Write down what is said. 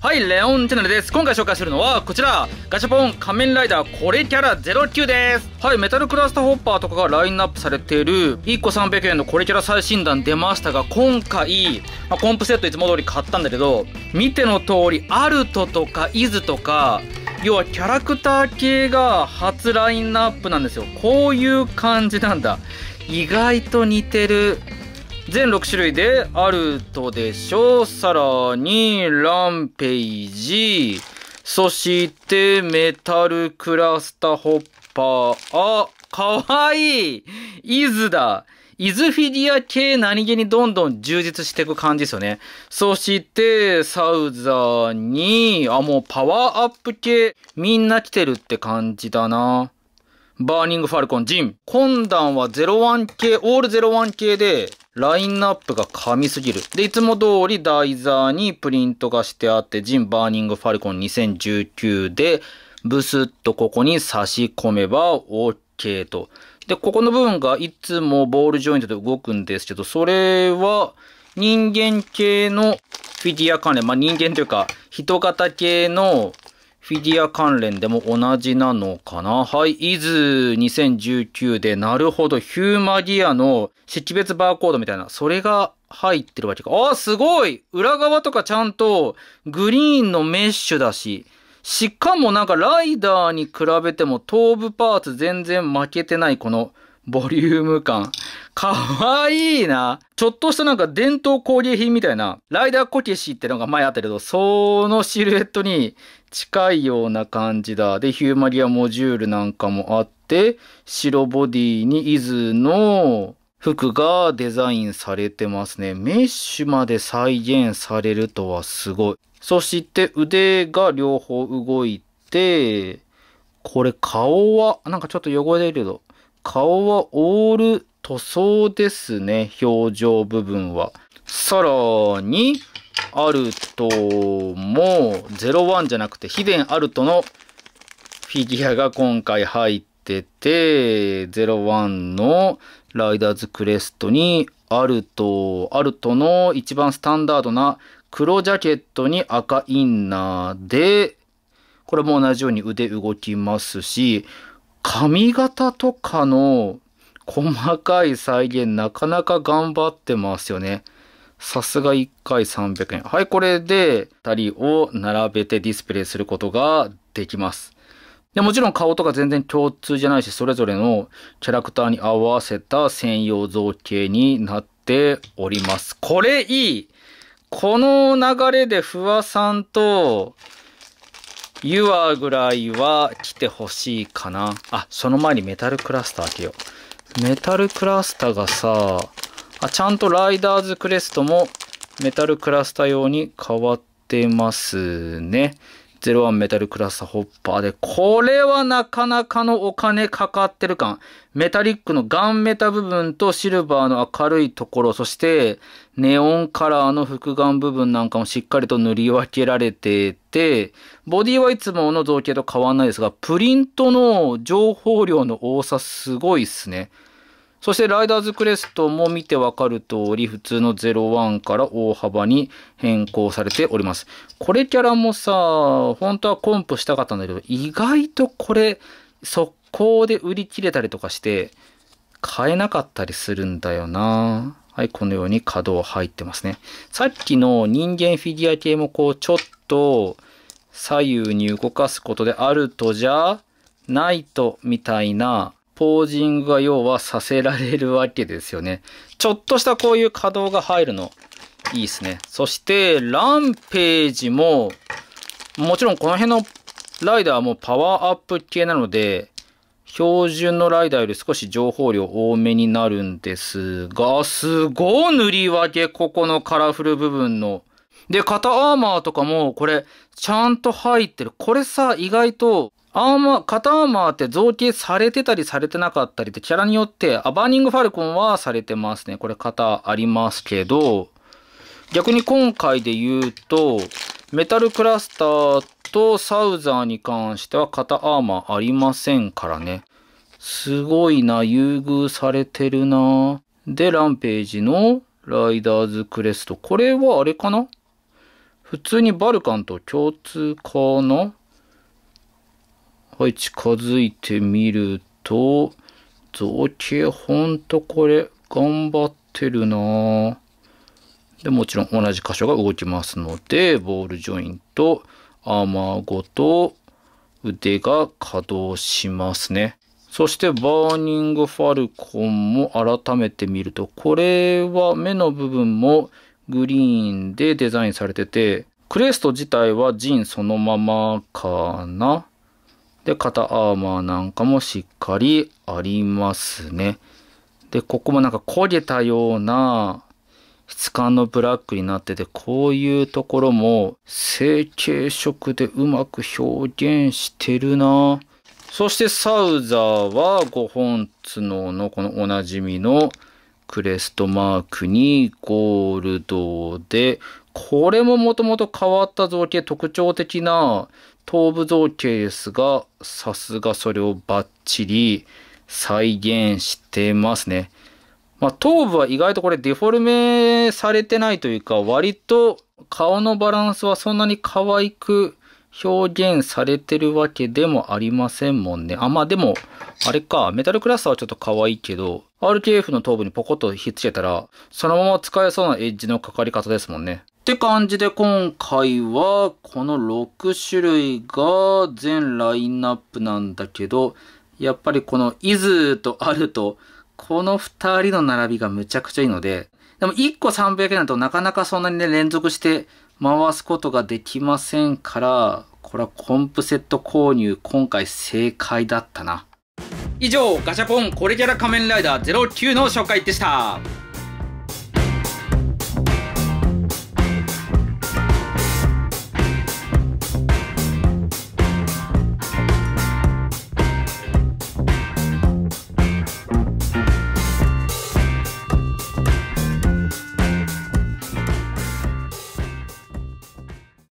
はい、レオンチャンネルです。今回紹介するのは、こちら、ガシャポン仮面ライダーこれキャラ09です。はい、メタルクラスターホッパーとかがラインナップされている、1個300円のこれキャラ最新弾出ましたが、今回、まあ、コンプセットいつも通り買ったんだけど、見ての通り、アルトとかイズとか、要はキャラクター系が初ラインナップなんですよ。こういう感じなんだ。意外と似てる。全6種類であるとでしょう。さらに、ランページ、そして、メタルクラスタホッパー、あ、かわいいイズだイズフィディア系何気にどんどん充実していく感じですよね。そして、サウザーに、あ、もうパワーアップ系、みんな来てるって感じだな。バーニングファルコン、ジン。今段は01系、オール01系で、ラインナップが神すぎる。で、いつも通り台座にプリントがしてあって、ジン・バーニング・ファルコン2019で、ブスッとここに差し込めば OK と。で、ここの部分がいつもボールジョイントで動くんですけど、それは人間系のフィギュア関連、まあ、人間というか人型系のフィギュア関連でも同じなのかなはい、イズ2019で、なるほど、ヒューマギアの識別バーコードみたいな、それが入ってるわけか。あ、すごい裏側とかちゃんとグリーンのメッシュだし、しかもなんかライダーに比べても頭部パーツ全然負けてないこのボリューム感。かわいいな。ちょっとしたなんか伝統工芸品みたいな、ライダーこけしってのが前あったけど、そのシルエットに近いような感じだ。で、ヒューマリアモジュールなんかもあって、白ボディに伊豆の服がデザインされてますね。メッシュまで再現されるとはすごい。そして腕が両方動いて、これ顔は、なんかちょっと汚れるけど、顔はオール塗装ですね。表情部分は。さらに、アルトも01じゃなくて、秘伝アルトのフィギュアが今回入ってて、01のライダーズクレストに、アルト、アルトの一番スタンダードな黒ジャケットに赤インナーで、これも同じように腕動きますし、髪型とかの細かい再現なかなか頑張ってますよね。さすが1回300円。はい、これで2人を並べてディスプレイすることができます。でもちろん顔とか全然共通じゃないし、それぞれのキャラクターに合わせた専用造形になっております。これいいこの流れでフワさんとユアぐらいは来てほしいかな。あ、その前にメタルクラスター開けよう。メタルクラスターがさ、あちゃんとライダーズクレストもメタルクラスタ用に変わってますね。01メタルクラスタホッパーで、これはなかなかのお金かかってる感。メタリックのガンメタ部分とシルバーの明るいところ、そしてネオンカラーの複眼部分なんかもしっかりと塗り分けられてて、ボディはいつもの造形と変わんないですが、プリントの情報量の多さすごいっすね。そしてライダーズクレストも見てわかる通り、普通の01から大幅に変更されております。これキャラもさ、本当はコンプしたかったんだけど、意外とこれ、速攻で売り切れたりとかして、買えなかったりするんだよなはい、このように角を入ってますね。さっきの人間フィギュア系もこう、ちょっと左右に動かすことであるとじゃないとみたいなポージングが要はさせられるわけですよね。ちょっとしたこういう可動が入るの、いいですね。そして、ランページも、もちろんこの辺のライダーもパワーアップ系なので、標準のライダーより少し情報量多めになるんですが、すごい塗り分け、ここのカラフル部分の。で、肩アーマーとかも、これ、ちゃんと入ってる。これさ、意外と、アーマー、肩アーマーって造形されてたりされてなかったりってキャラによって、あ、バーニングファルコンはされてますね。これ型ありますけど、逆に今回で言うと、メタルクラスターとサウザーに関しては肩アーマーありませんからね。すごいな、優遇されてるな。で、ランページのライダーズクレスト。これはあれかな普通にバルカンと共通かなはい、近づいてみると、造形ほんとこれ頑張ってるなで、もちろん同じ箇所が動きますので、ボールジョイント、アーマーごと腕が稼働しますね。そしてバーニングファルコンも改めて見ると、これは目の部分もグリーンでデザインされてて、クレスト自体はジンそのままかなで、肩アーマーなんかもしっかりありますね。で、ここもなんか焦げたような質感のブラックになってて、こういうところも成型色でうまく表現してるなそしてサウザーは5本角のこのおなじみのクレストマークにゴールドで、これももともと変わった造形特徴的な頭部造形ですが、さすがそれをバッチリ再現してますね。まあ、頭部は意外とこれデフォルメされてないというか、割と顔のバランスはそんなに可愛く表現されてるわけでもありませんもんね。あ、まあでも、あれか、メタルクラスターはちょっと可愛いけど、RKF の頭部にポコッとひっつけたら、そのまま使えそうなエッジのかかり方ですもんね。って感じで今回はこの6種類が全ラインナップなんだけど、やっぱりこのイズとアルと、この2人の並びがむちゃくちゃいいので、でも1個300円だとなかなかそんなにね連続して回すことができませんから、これはコンプセット購入今回正解だったな。以上、ガシャポンコレキャラ仮面ライダー09の紹介でした。